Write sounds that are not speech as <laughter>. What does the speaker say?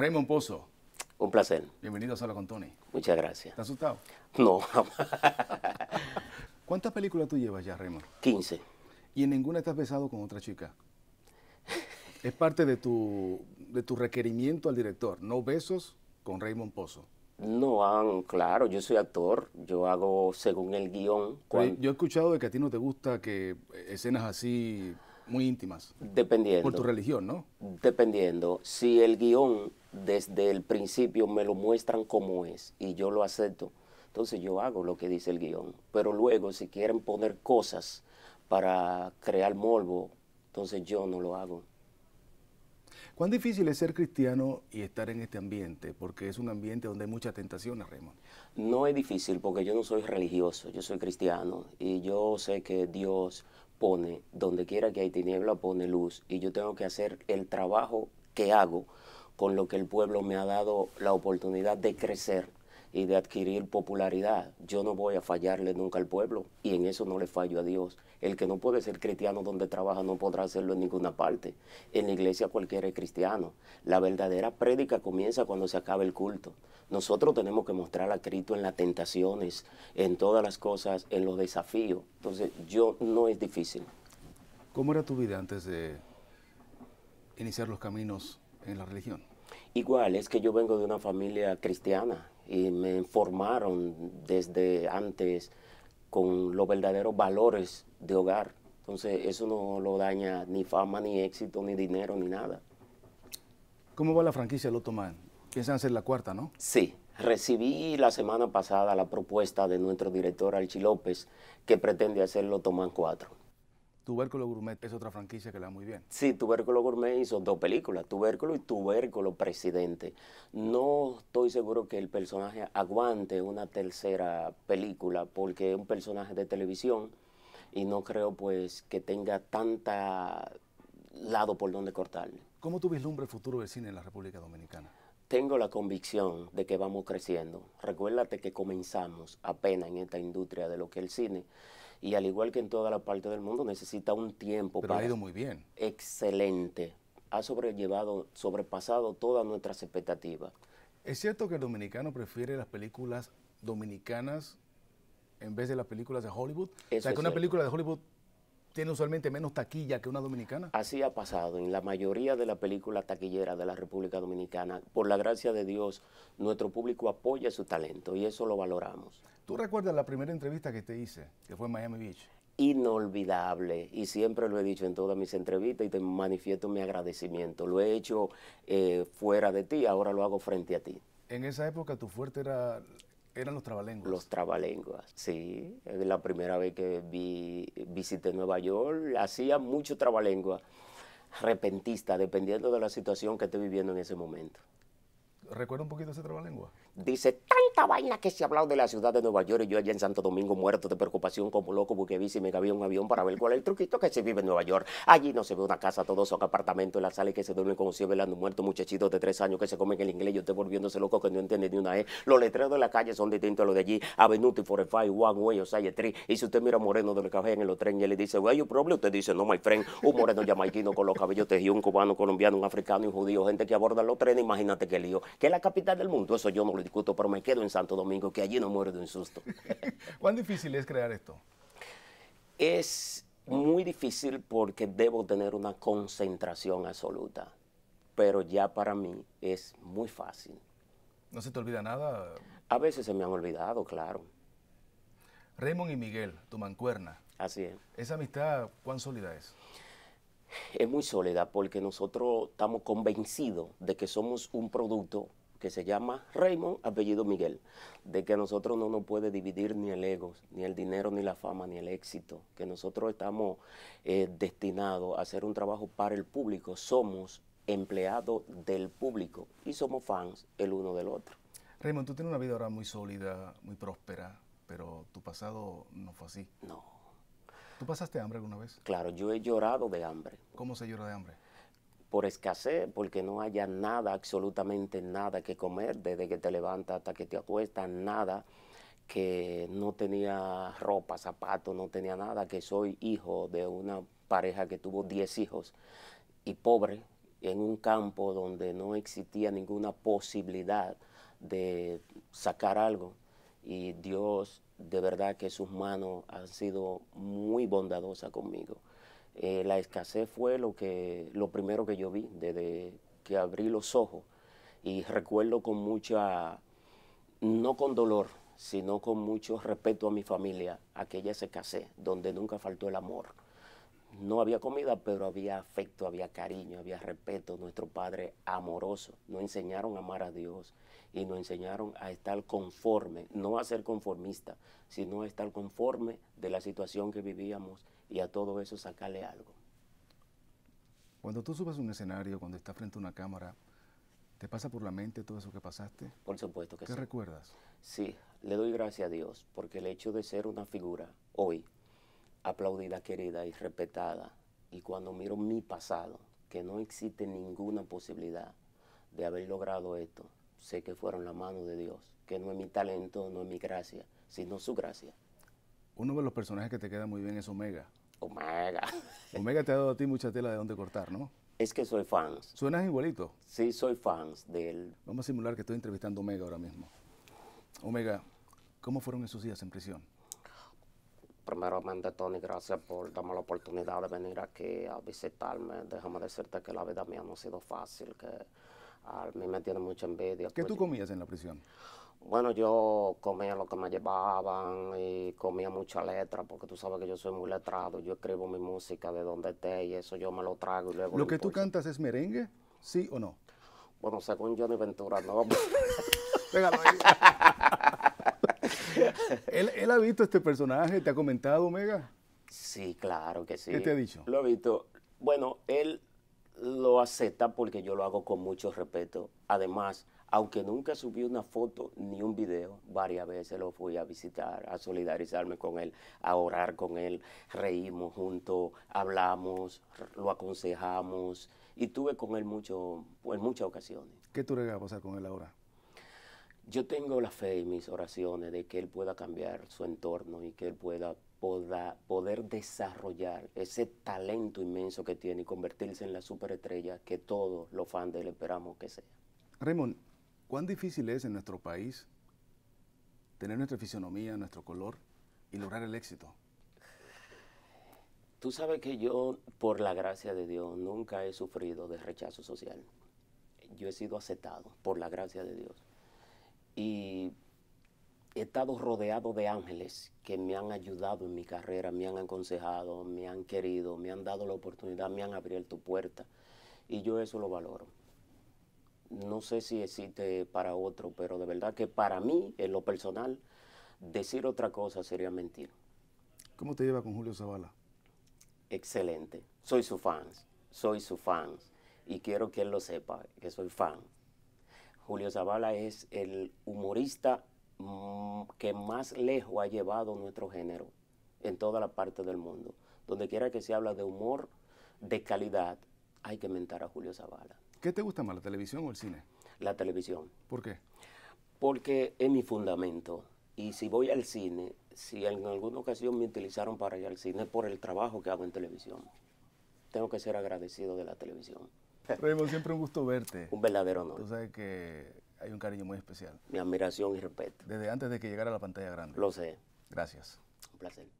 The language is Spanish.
Raymond Pozo. Un placer. Bienvenido a Solo con Tony. Muchas gracias. ¿Estás asustado? No, <laughs> ¿Cuántas películas tú llevas ya, Raymond? 15. ¿Y en ninguna estás besado con otra chica? es parte de tu, de tu requerimiento al director, no besos con Raymond Pozo. No, claro, yo soy actor, yo hago según el guión. Yo he escuchado de que a ti no te gusta que escenas así muy íntimas. Dependiendo. Por tu religión, ¿no? Dependiendo. Si el guión desde el principio me lo muestran como es y yo lo acepto, entonces yo hago lo que dice el guión. Pero luego, si quieren poner cosas para crear morbo, entonces yo no lo hago. ¿Cuán difícil es ser cristiano y estar en este ambiente? Porque es un ambiente donde hay mucha tentación, Raymond. No es difícil porque yo no soy religioso, yo soy cristiano y yo sé que Dios pone, donde quiera que hay tiniebla, pone luz. Y yo tengo que hacer el trabajo que hago con lo que el pueblo me ha dado la oportunidad de crecer y de adquirir popularidad. Yo no voy a fallarle nunca al pueblo y en eso no le fallo a Dios. El que no puede ser cristiano donde trabaja no podrá hacerlo en ninguna parte. En la iglesia cualquiera es cristiano. La verdadera prédica comienza cuando se acaba el culto. Nosotros tenemos que mostrar a Cristo en las tentaciones, en todas las cosas, en los desafíos. Entonces, yo no es difícil. ¿Cómo era tu vida antes de iniciar los caminos en la religión? Igual, es que yo vengo de una familia cristiana y me formaron desde antes con los verdaderos valores de hogar. Entonces eso no lo daña ni fama, ni éxito, ni dinero, ni nada. ¿Cómo va la franquicia de Man? Piensan hacer la cuarta, ¿no? Sí, recibí la semana pasada la propuesta de nuestro director Archie López que pretende hacer toman Cuatro. 4. Tubérculo Gourmet es otra franquicia que le da muy bien. Sí, Tubérculo Gourmet hizo dos películas, Tubérculo y Tubérculo Presidente. No estoy seguro que el personaje aguante una tercera película porque es un personaje de televisión y no creo pues que tenga tanta lado por donde cortarle. ¿Cómo tú vislumbras el futuro del cine en la República Dominicana? Tengo la convicción de que vamos creciendo. Recuérdate que comenzamos apenas en esta industria de lo que es el cine y al igual que en toda la parte del mundo necesita un tiempo. Pero ha ido muy bien. Excelente. Ha sobrellevado, sobrepasado todas nuestras expectativas. ¿Es cierto que el dominicano prefiere las películas dominicanas en vez de las películas de Hollywood? o sea, que una película de Hollywood tiene usualmente menos taquilla que una dominicana. Así ha pasado. En la mayoría de las películas taquilleras de la República Dominicana, por la gracia de Dios, nuestro público apoya su talento y eso lo valoramos. ¿Tú recuerdas la primera entrevista que te hice, que fue en Miami Beach? Inolvidable, y siempre lo he dicho en todas mis entrevistas y te manifiesto mi agradecimiento. Lo he hecho eh, fuera de ti, ahora lo hago frente a ti. En esa época tu fuerte era eran los trabalenguas. Los trabalenguas, sí. la primera vez que vi, visité Nueva York, hacía mucho trabalenguas repentista, dependiendo de la situación que esté viviendo en ese momento. ¿Recuerda un poquito ese trabalengua? dice tanta vaina que se ha hablado de la ciudad de Nueva York y yo allá en Santo Domingo muerto de preocupación como loco porque vi si me cabía un avión para ver cuál es el truquito que se vive en Nueva York. Allí no se ve una casa, todos son apartamentos en la sala y que se duermen como si velando muertos muchachitos de tres años que se comen el inglés y usted volviéndose loco que no entiende ni una E. Los letreros de la calle son distintos a los de allí, Avenuti, Fortify, One Way, Osaya Tree. Y si usted mira a Moreno de café en los trenes y le dice, güey, you problema, usted dice, no, my friend, un moreno jamaiquino con los cabellos tejidos, un cubano, colombiano, un africano y un judío, gente que aborda los trenes, imagínate qué lío. Que es la capital del mundo, eso yo no lo pero me quedo en Santo Domingo, que allí no muero de un susto. <laughs> ¿Cuán difícil es crear esto? Es muy difícil porque debo tener una concentración absoluta, pero ya para mí es muy fácil. ¿No se te olvida nada? A veces se me han olvidado, claro. Raymond y Miguel, tu mancuerna. Así es. ¿Esa amistad cuán sólida es? Es muy sólida porque nosotros estamos convencidos de que somos un producto que se llama Raymond, apellido Miguel, de que a nosotros no nos puede dividir ni el ego, ni el dinero, ni la fama, ni el éxito, que nosotros estamos eh, destinados a hacer un trabajo para el público, somos empleados del público y somos fans el uno del otro. Raymond, tú tienes una vida ahora muy sólida, muy próspera, pero tu pasado no fue así. No. ¿Tú pasaste hambre alguna vez? Claro, yo he llorado de hambre. ¿Cómo se llora de hambre? por escasez, porque no haya nada, absolutamente nada que comer, desde que te levantas hasta que te acuestas, nada, que no tenía ropa, zapatos, no tenía nada, que soy hijo de una pareja que tuvo 10 hijos y pobre, en un campo donde no existía ninguna posibilidad de sacar algo. Y Dios, de verdad que sus manos han sido muy bondadosas conmigo. Eh, la escasez fue lo, que, lo primero que yo vi desde que abrí los ojos y recuerdo con mucha, no con dolor, sino con mucho respeto a mi familia, aquella escasez donde nunca faltó el amor no había comida, pero había afecto, había cariño, había respeto. Nuestro Padre amoroso. Nos enseñaron a amar a Dios y nos enseñaron a estar conforme, no a ser conformista, sino a estar conforme de la situación que vivíamos y a todo eso sacarle algo. Cuando tú subes un escenario, cuando estás frente a una cámara, ¿te pasa por la mente todo eso que pasaste? Por supuesto que sí. ¿Qué recuerdas? Sí, le doy gracias a Dios porque el hecho de ser una figura hoy, aplaudida, querida y respetada. Y cuando miro mi pasado, que no existe ninguna posibilidad de haber logrado esto, sé que fueron la mano de Dios, que no es mi talento, no es mi gracia, sino su gracia. Uno de los personajes que te queda muy bien es Omega. Omega. <laughs> Omega te ha dado a ti mucha tela de dónde cortar, ¿no? Es que soy fans ¿Suenas igualito? Sí, soy fans de él. Vamos a simular que estoy entrevistando a Omega ahora mismo. Omega, ¿cómo fueron esos días en prisión? primeramente Tony, gracias por darme la oportunidad de venir aquí a visitarme. Déjame decirte que la vida mía no ha sido fácil, que a mí me tiene mucha envidia. ¿Qué tú pues. comías en la prisión? Bueno, yo comía lo que me llevaban y comía mucha letra, porque tú sabes que yo soy muy letrado, yo escribo mi música de donde esté y eso yo me lo trago y luego... ¿Lo que tú cantas es merengue? ¿Sí o no? Bueno, según Johnny Ventura, no. <laughs> Pégalo ahí. <laughs> <laughs> ¿Él, ha visto este personaje? ¿Te ha comentado, Omega? Sí, claro que sí. ¿Qué te ha dicho? Lo ha visto. Bueno, él lo acepta porque yo lo hago con mucho respeto. Además, aunque nunca subí una foto ni un video, varias veces lo fui a visitar, a solidarizarme con él, a orar con él, reímos juntos, hablamos, lo aconsejamos y tuve con él mucho, en muchas ocasiones. ¿Qué tú le vas a pasar con él ahora? yo tengo la fe y mis oraciones de que Él pueda cambiar su entorno y que Él pueda, poder desarrollar ese talento inmenso que tiene y convertirse en la superestrella que todos los fans de Él esperamos que sea. Raymond, ¿cuán difícil es en nuestro país tener nuestra fisionomía, nuestro color y lograr el éxito? Tú sabes que yo, por la gracia de Dios, nunca he sufrido de rechazo social. Yo he sido aceptado por la gracia de Dios y he estado rodeado de ángeles que me han ayudado en mi carrera, me han aconsejado, me han querido, me han dado la oportunidad, me han abierto puertas y yo eso lo valoro. No sé si existe para otro, pero de verdad que para mí, en lo personal, decir otra cosa sería mentir. ¿Cómo te lleva con Julio Zavala? Excelente. Soy su fan, soy su fan y quiero que él lo sepa, que soy fan. Julio Zavala es el humorista mm, que más lejos ha llevado nuestro género en toda la parte del mundo. Donde quiera que se habla de humor, de calidad, hay que mentar a Julio Zavala. ¿Qué te gusta más, la televisión o el cine? La televisión. ¿Por qué? Porque es mi fundamento. Y si voy al cine, si en alguna ocasión me utilizaron para ir al cine, por el trabajo que hago en televisión. Tengo que ser agradecido de la televisión. Raymond, siempre un gusto verte. Un verdadero honor. Tú sabes que hay un cariño muy especial. Mi admiración y respeto. Desde antes de que llegara a la pantalla grande. Lo sé. Gracias. Un placer.